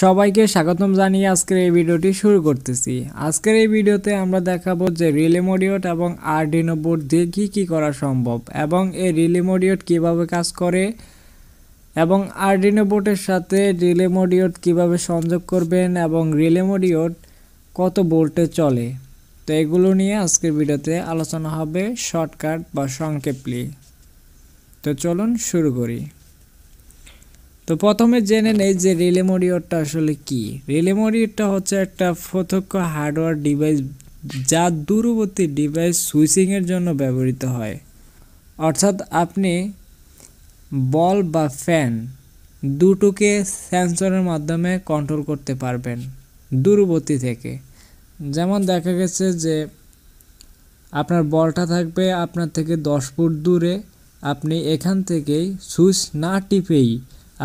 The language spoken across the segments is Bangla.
সবাইকে স্বাগতম জানিয়ে আজকের এই ভিডিওটি শুরু করতেছি আজকের এই ভিডিওতে আমরা দেখাবো যে রিলে মডিউট এবং আর ডিনোবোর্ড দিয়ে কী কী করা সম্ভব এবং এই রিলে মডিউট কীভাবে কাজ করে এবং আর ডিনোবোর্ডের সাথে রিলে মডিউট কীভাবে সংযোগ করবেন এবং রিলে মডিউট কত বোল্টে চলে তো এগুলো নিয়ে আজকের ভিডিওতে আলোচনা হবে শর্টকাট বা সংক্ষেপলি তো চলুন শুরু করি তো প্রথমে জেনে নেই যে রিলে মডিওরটা আসলে কি রিলে মডিওরটা হচ্ছে একটা প্রত্যক্ষ হার্ডওয়্যার ডিভাইস যা দূরবর্তী ডিভাইস সুইচিংয়ের জন্য ব্যবহৃত হয় অর্থাৎ আপনি বল বা ফ্যান দুটোকে সেন্সরের মাধ্যমে কন্ট্রোল করতে পারবেন দূরবর্তী থেকে যেমন দেখা গেছে যে আপনার বলটা থাকবে আপনার থেকে দশ ফুট দূরে আপনি এখান থেকেই সুইচ না টিপেই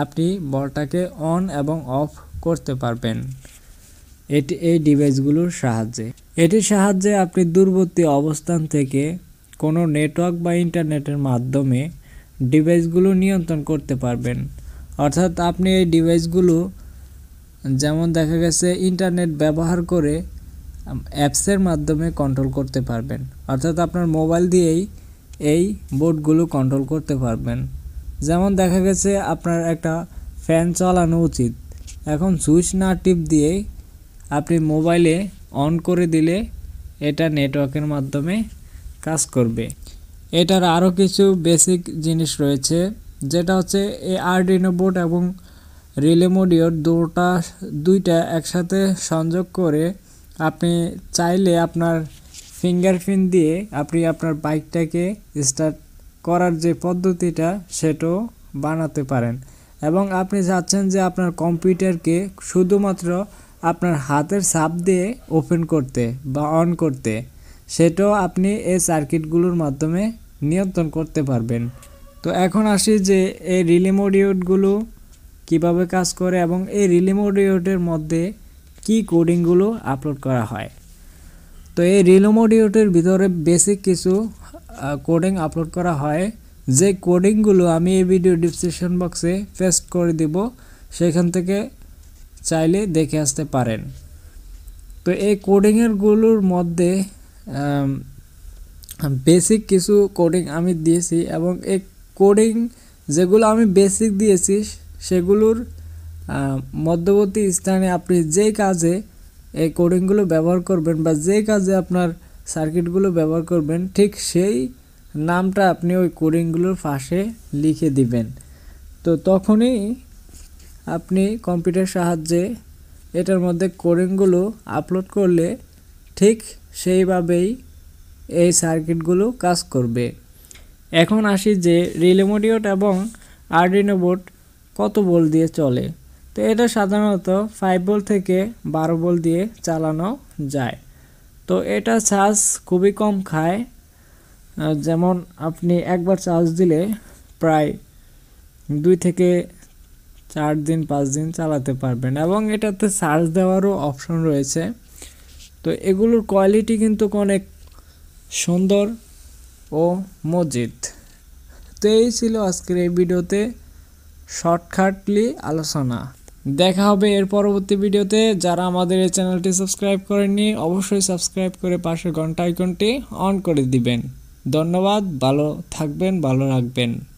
আপনি বলটাকে অন এবং অফ করতে পারবেন এটি এই ডিভাইসগুলোর সাহায্যে এটির সাহায্যে আপনি দূরবর্তী অবস্থান থেকে কোনো নেটওয়ার্ক বা ইন্টারনেটের মাধ্যমে ডিভাইসগুলো নিয়ন্ত্রণ করতে পারবেন অর্থাৎ আপনি এই ডিভাইসগুলো যেমন দেখা গেছে ইন্টারনেট ব্যবহার করে অ্যাপসের মাধ্যমে কন্ট্রোল করতে পারবেন অর্থাৎ আপনার মোবাইল দিয়েই এই বোর্ডগুলো কন্ট্রোল করতে পারবেন যেমন দেখা গেছে আপনার একটা ফ্যান চালানো উচিত এখন সুইচ না টিপ দিয়ে আপনি মোবাইলে অন করে দিলে এটা নেটওয়ার্কের মাধ্যমে কাজ করবে এটার আরও কিছু বেসিক জিনিস রয়েছে যেটা হচ্ছে আর আর্ডিনো বোর্ড এবং রিলে মডিওর দুটা দুইটা একসাথে সংযোগ করে আপনি চাইলে আপনার ফিঙ্গারপ্রিন্ট দিয়ে আপনি আপনার বাইকটাকে স্টার্ট করার যে পদ্ধতিটা সেটাও বানাতে পারেন এবং আপনি চাচ্ছেন যে আপনার কম্পিউটারকে শুধুমাত্র আপনার হাতের সাপ দিয়ে ওপেন করতে বা অন করতে সেটাও আপনি এই সার্কিটগুলোর মাধ্যমে নিয়ন্ত্রণ করতে পারবেন তো এখন আসি যে এই রিলি মডিউটগুলো কীভাবে কাজ করে এবং এই রিলি মডিউটের মধ্যে কি কোডিংগুলো আপলোড করা হয় তো এই রিলো মডিউটের ভিতরে বেসিক কিছু কোডিং আপলোড করা হয় যে কোডিংগুলো আমি এই ভিডিও ডিসক্রিপশন বক্সে পেস্ট করে দিব সেখান থেকে চাইলে দেখে আসতে পারেন তো এই কোডিংয়েরগুলোর মধ্যে বেসিক কিছু কোডিং আমি দিয়েছি এবং এই কোডিং যেগুলো আমি বেসিক দিয়েছি সেগুলোর মধ্যবর্তী স্থানে আপনি যে কাজে এই কোডিংগুলো ব্যবহার করবেন বা যে কাজে আপনার সার্কিটগুলো ব্যবহার করবেন ঠিক সেই নামটা আপনি ওই কোডিংগুলোর পাশে লিখে দিবেন তো তখনই আপনি কম্পিউটার সাহায্যে এটার মধ্যে কোডিংগুলো আপলোড করলে ঠিক সেইভাবেই এই সার্কিটগুলো কাজ করবে এখন আসি যে রিলেমোডিওট এবং আর্ডিনো বোর্ড কত বল দিয়ে চলে তো এটা সাধারণত ফাইভ বল থেকে বারো বল দিয়ে চালানো যায় তো এটা চার্জ খুবই কম খায় যেমন আপনি একবার চার্জ দিলে প্রায় দুই থেকে চার দিন পাঁচ দিন চালাতে পারবেন এবং এটাতে চার্জ দেওয়ারও অপশন রয়েছে তো এগুলোর কোয়ালিটি কিন্তু অনেক সুন্দর ও মজিদ তো এই ছিল আজকের এই ভিডিওতে শর্টকাটলি আলোচনা দেখা হবে এর পরবর্তী ভিডিওতে যারা আমাদের এই চ্যানেলটি সাবস্ক্রাইব করেননি অবশ্যই সাবস্ক্রাইব করে পাশের ঘন্টা আইকনটি অন করে দিবেন ধন্যবাদ ভালো থাকবেন ভালো রাখবেন